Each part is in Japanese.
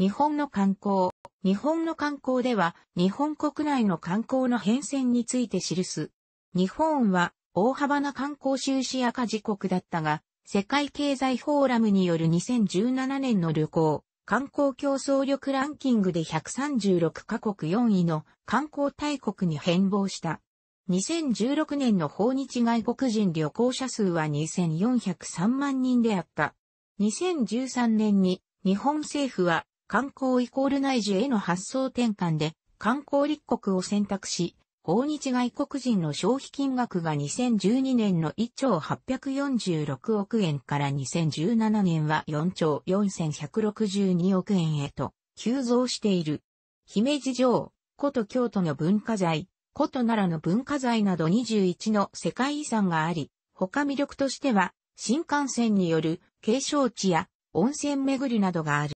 日本の観光。日本の観光では、日本国内の観光の変遷について記す。日本は、大幅な観光収支赤字国だったが、世界経済フォーラムによる2017年の旅行、観光競争力ランキングで136カ国4位の観光大国に変貌した。2016年の訪日外国人旅行者数は2403万人であった。2013年に日本政府は観光イコール内需への発想転換で、観光立国を選択し、訪日外国人の消費金額が2012年の1兆846億円から2017年は4兆4162億円へと急増している。姫路城、古都京都の文化財、古都奈良の文化財など21の世界遺産があり、他魅力としては新幹線による景勝地や温泉巡りなどがある。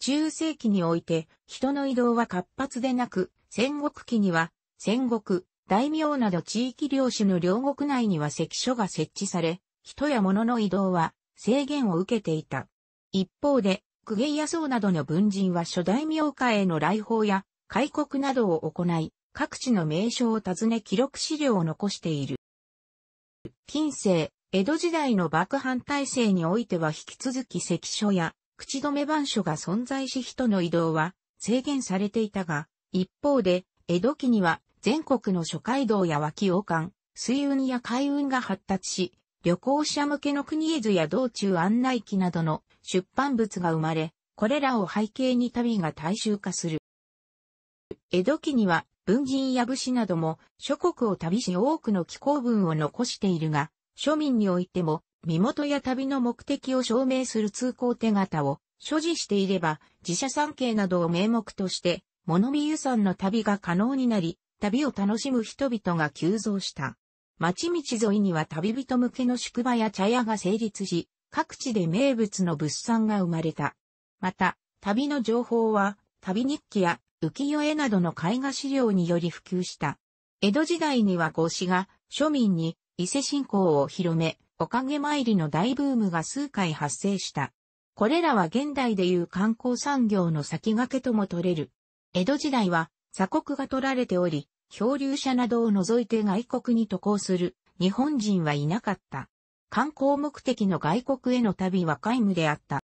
中世紀において人の移動は活発でなく、戦国期には戦国、大名など地域領主の領国内には関所が設置され、人や物の移動は制限を受けていた。一方で、公家や僧などの文人は諸大名家への来訪や開国などを行い、各地の名称を訪ね記録資料を残している。近世、江戸時代の幕藩体制においては引き続き関所や口止め板書が存在し人の移動は制限されていたが、一方で、江戸期には全国の諸街道や脇王館、水運や海運が発達し、旅行者向けの国絵図や道中案内記などの出版物が生まれ、これらを背景に旅が大衆化する。江戸期には文人や武士なども諸国を旅し多くの気候文を残しているが、庶民においても身元や旅の目的を証明する通行手形を所持していれば、自社産経などを名目として、物見遊山の旅が可能になり、旅を楽しむ人々が急増した。町道沿いには旅人向けの宿場や茶屋が成立し、各地で名物の物産が生まれた。また、旅の情報は、旅日記や浮世絵などの絵画資料により普及した。江戸時代には孔子が庶民に伊勢信仰を広め、おかげ参りの大ブームが数回発生した。これらは現代でいう観光産業の先駆けとも取れる。江戸時代は鎖国が取られており、漂流者などを除いて外国に渡航する日本人はいなかった。観光目的の外国への旅は皆無であった。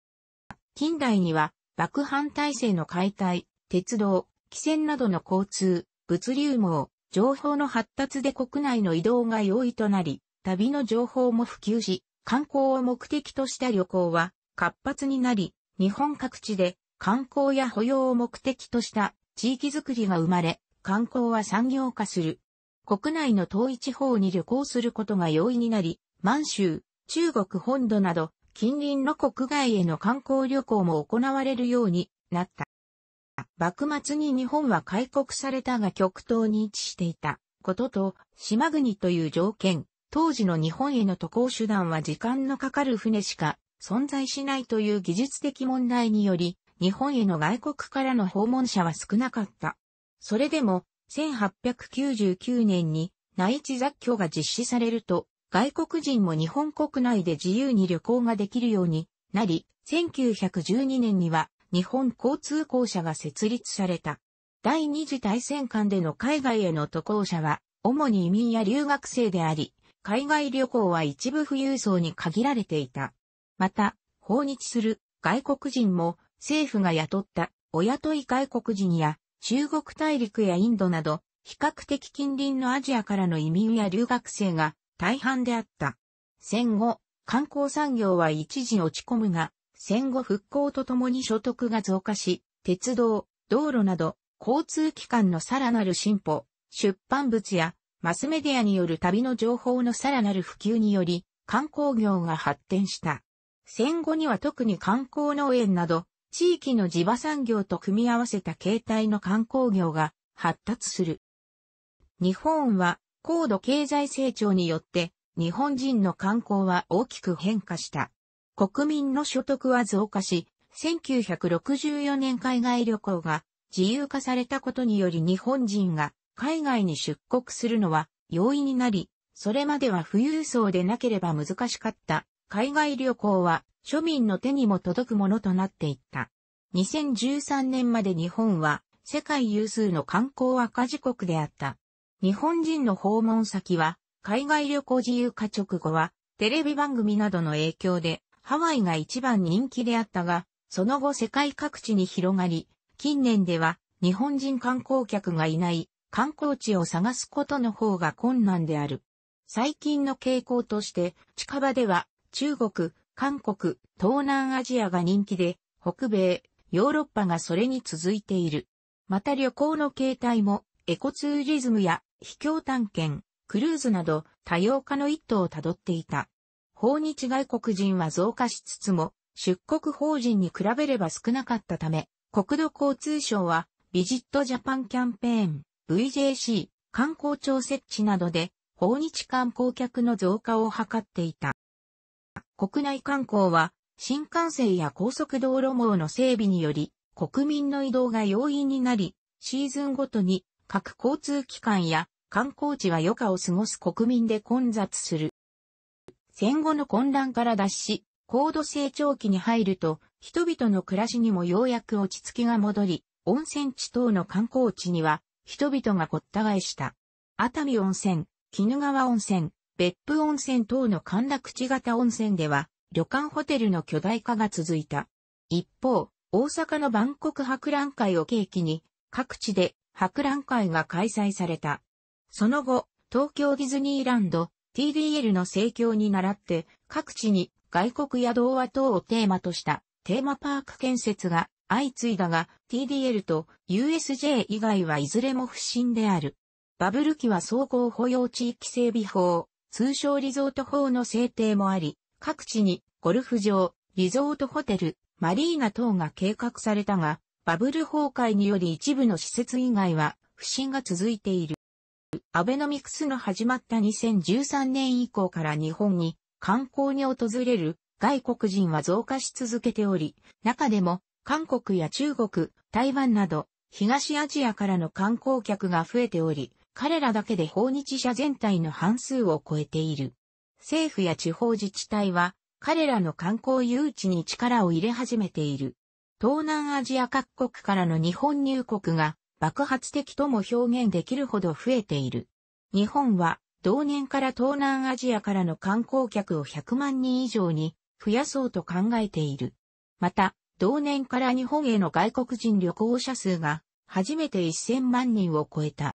近代には、幕藩体制の解体、鉄道、汽船などの交通、物流網、情報の発達で国内の移動が容易となり、旅の情報も普及し、観光を目的とした旅行は活発になり、日本各地で観光や保養を目的とした地域づくりが生まれ、観光は産業化する。国内の遠い地方に旅行することが容易になり、満州、中国本土など、近隣の国外への観光旅行も行われるようになった。幕末に日本は開国されたが極東に位置していたことと、島国という条件、当時の日本への渡航手段は時間のかかる船しか存在しないという技術的問題により、日本への外国からの訪問者は少なかった。それでも、1899年に内地雑居が実施されると、外国人も日本国内で自由に旅行ができるようになり、1912年には日本交通公社が設立された。第二次大戦間での海外への渡航者は、主に移民や留学生であり、海外旅行は一部富裕層に限られていた。また、訪日する外国人も政府が雇ったお雇い外国人や中国大陸やインドなど比較的近隣のアジアからの移民や留学生が大半であった。戦後、観光産業は一時落ち込むが、戦後復興とともに所得が増加し、鉄道、道路など交通機関のさらなる進歩、出版物やマスメディアによる旅の情報のさらなる普及により、観光業が発展した。戦後には特に観光農園など、地域の地場産業と組み合わせた形態の観光業が発達する。日本は高度経済成長によって日本人の観光は大きく変化した。国民の所得は増加し、1964年海外旅行が自由化されたことにより日本人が海外に出国するのは容易になり、それまでは富裕層でなければ難しかった海外旅行は庶民の手にも届くものとなっていった。2013年まで日本は世界有数の観光赤字国であった。日本人の訪問先は海外旅行自由化直後はテレビ番組などの影響でハワイが一番人気であったが、その後世界各地に広がり、近年では日本人観光客がいない観光地を探すことの方が困難である。最近の傾向として、近場では中国、韓国、東南アジアが人気で、北米、ヨーロッパがそれに続いている。また旅行の形態も、エコツーリズムや秘境探検、クルーズなど多様化の一途をたどっていた。訪日外国人は増加しつつも、出国法人に比べれば少なかったため、国土交通省は、ビジットジャパンキャンペーン、VJC、観光庁設置などで、訪日観光客の増加を図っていた。国内観光は、新幹線や高速道路網の整備により、国民の移動が容易になり、シーズンごとに各交通機関や観光地は余暇を過ごす国民で混雑する。戦後の混乱から脱し、高度成長期に入ると、人々の暮らしにもようやく落ち着きが戻り、温泉地等の観光地には人々がごった返した。熱海温泉、鬼怒川温泉、別府温泉等の歓楽地型温泉では、旅館ホテルの巨大化が続いた。一方、大阪の万国博覧会を契機に、各地で博覧会が開催された。その後、東京ディズニーランド、TDL の盛況に倣って、各地に外国や童話等をテーマとしたテーマパーク建設が相次いだが、TDL と USJ 以外はいずれも不審である。バブル期は総合保養地域整備法、通称リゾート法の制定もあり、各地にゴルフ場、リゾートホテル、マリーナ等が計画されたが、バブル崩壊により一部の施設以外は不審が続いている。アベノミクスの始まった2013年以降から日本に観光に訪れる外国人は増加し続けており、中でも韓国や中国、台湾など、東アジアからの観光客が増えており、彼らだけで訪日者全体の半数を超えている。政府や地方自治体は、彼らの観光誘致に力を入れ始めている。東南アジア各国からの日本入国が爆発的とも表現できるほど増えている。日本は同年から東南アジアからの観光客を100万人以上に増やそうと考えている。また、同年から日本への外国人旅行者数が初めて1000万人を超えた。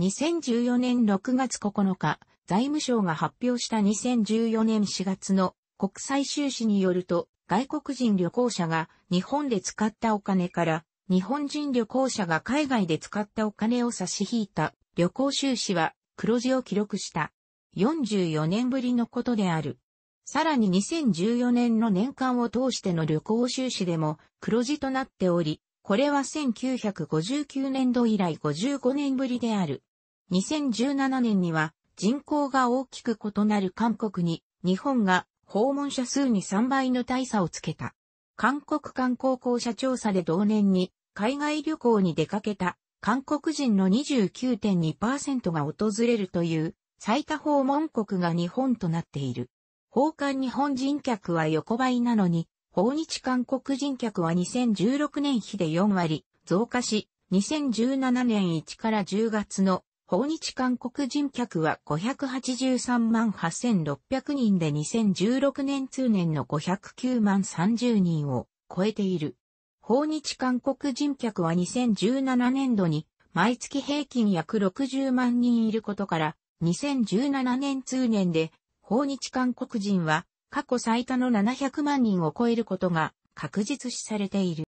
2014年6月9日、財務省が発表した2014年4月の国際収支によると、外国人旅行者が日本で使ったお金から日本人旅行者が海外で使ったお金を差し引いた旅行収支は黒字を記録した。44年ぶりのことである。さらに2014年の年間を通しての旅行収支でも黒字となっており、これは1959年度以来55年ぶりである。2017年には人口が大きく異なる韓国に日本が訪問者数に3倍の大差をつけた。韓国観光公社調査で同年に海外旅行に出かけた韓国人の29.2%が訪れるという最多訪問国が日本となっている。訪韓日本人客は横ばいなのに、訪日韓国人客は2016年比で4割増加し、2017年1から10月の訪日韓国人客は583万8600人で2016年通年の509万30人を超えている。訪日韓国人客は2017年度に毎月平均約60万人いることから、2017年通年で訪日韓国人は過去最多の700万人を超えることが確実視されている。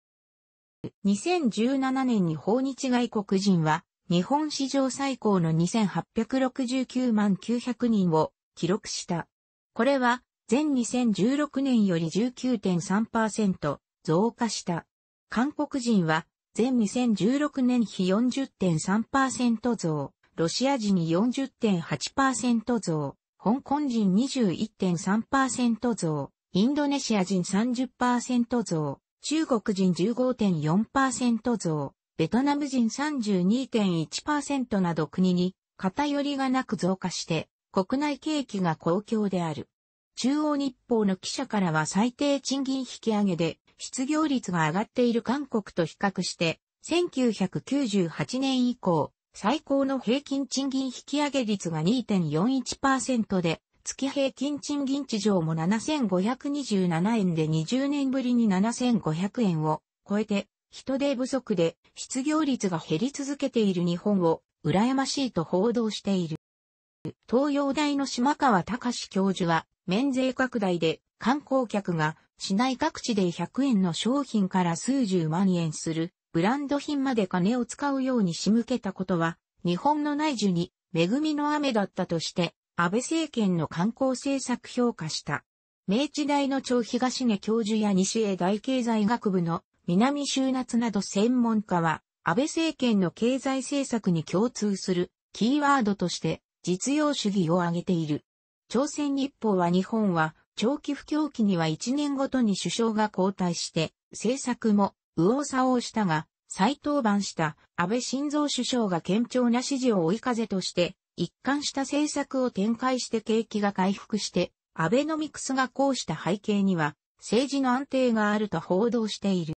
2017年に訪日外国人は日本史上最高の2869万900人を記録した。これは前2016年より19.3%増加した。韓国人は前2016年比40.3%増、ロシア人に40.8%増、香港人21.3%増、インドネシア人30%増、中国人15.4%増、ベトナム人32.1%など国に偏りがなく増加して国内景気が公共である。中央日報の記者からは最低賃金引き上げで失業率が上がっている韓国と比較して1998年以降最高の平均賃金引上げ率が2.41%で、月平均賃金地上も7527円で20年ぶりに7500円を超えて、人手不足で失業率が減り続けている日本を羨ましいと報道している。東洋大の島川隆教授は、免税拡大で観光客が市内各地で100円の商品から数十万円するブランド品まで金を使うように仕向けたことは、日本の内需に恵みの雨だったとして、安倍政権の観光政策評価した。明治大の長東根教授や西江大経済学部の南修夏など専門家は、安倍政権の経済政策に共通するキーワードとして実用主義を挙げている。朝鮮日報は日本は長期不況期には1年ごとに首相が交代して、政策も右往左往したが、再登板した安倍晋三首相が堅調な支持を追い風として、一貫した政策を展開して景気が回復して、アベノミクスがこうした背景には、政治の安定があると報道している。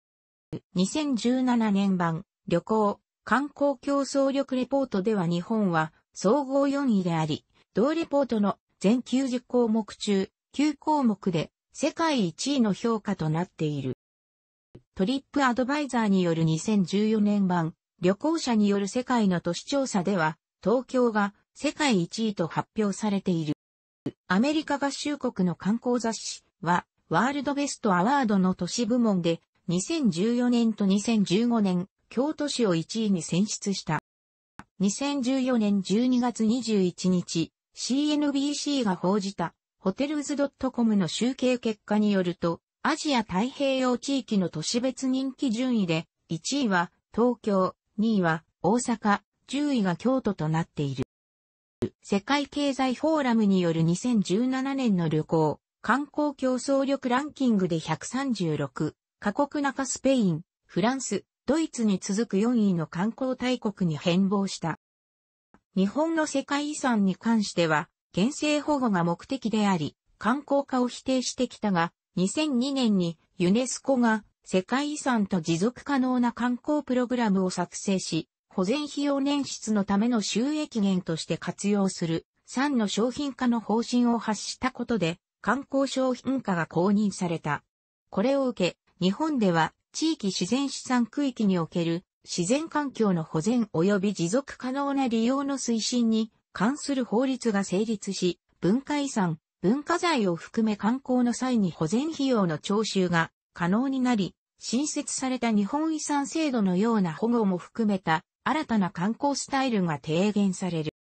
2017年版、旅行、観光競争力レポートでは日本は総合4位であり、同レポートの全90項目中9項目で世界1位の評価となっている。トリップアドバイザーによる2014年版、旅行者による世界の都市調査では、東京が世界1位と発表されている。アメリカ合衆国の観光雑誌は、ワールドベストアワードの都市部門で、2014年と2015年、京都市を1位に選出した。2014年12月21日、CNBC が報じた、ホテルズ .com の集計結果によると、アジア太平洋地域の都市別人気順位で、1位は東京、2位は大阪、10位が京都となっている。世界経済フォーラムによる2017年の旅行、観光競争力ランキングで136、過酷中スペイン、フランス、ドイツに続く4位の観光大国に変貌した。日本の世界遺産に関しては、厳正保護が目的であり、観光化を否定してきたが、2002年にユネスコが世界遺産と持続可能な観光プログラムを作成し、保全費用捻出のための収益源として活用する3の商品化の方針を発したことで観光商品化が公認された。これを受け、日本では地域自然資産区域における自然環境の保全及び持続可能な利用の推進に関する法律が成立し、文化遺産、文化財を含め観光の際に保全費用の徴収が可能になり、新設された日本遺産制度のような保護も含めた新たな観光スタイルが提言される。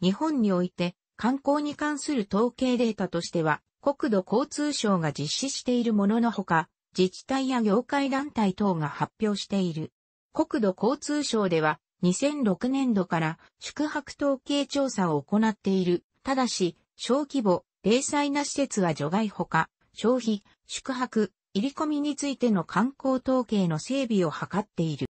日本において観光に関する統計データとしては国土交通省が実施しているもののほか、自治体や業界団体等が発表している。国土交通省では2006年度から宿泊統計調査を行っている。ただし、小規模、零細な施設は除外ほか、消費、宿泊、入り込みについての観光統計の整備を図っている。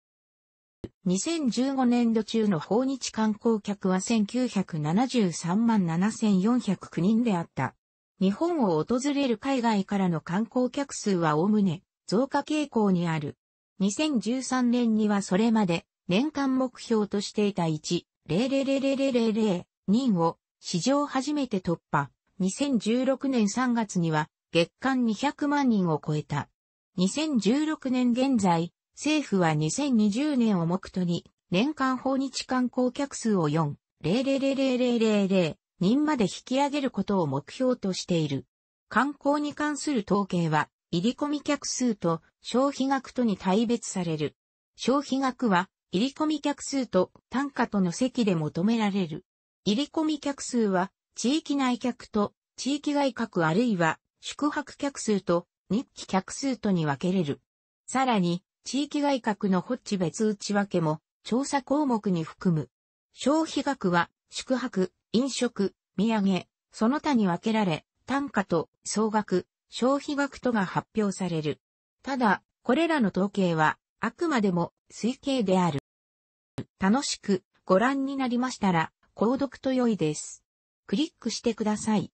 2015年度中の訪日観光客は1973万7409人であった。日本を訪れる海外からの観光客数はおおむね増加傾向にある。2013年にはそれまで年間目標としていた1、0000000人を史上初めて突破。2016年3月には月間200万人を超えた。2016年現在、政府は2020年を目途に年間訪日観光客数を4、0 0 0 0 0 0人まで引き上げることを目標としている。観光に関する統計は、入り込み客数と消費額とに対別される。消費額は、入り込み客数と単価との積で求められる。入り込み客数は、地域内客と地域外客あるいは宿泊客数と日記客数とに分けれる。さらに、地域外客のホッチ別内訳も調査項目に含む。消費額は宿泊、飲食、土産、その他に分けられ、単価と総額、消費額とが発表される。ただ、これらの統計はあくまでも推計である。楽しくご覧になりましたら、購読と良いです。クリックしてください。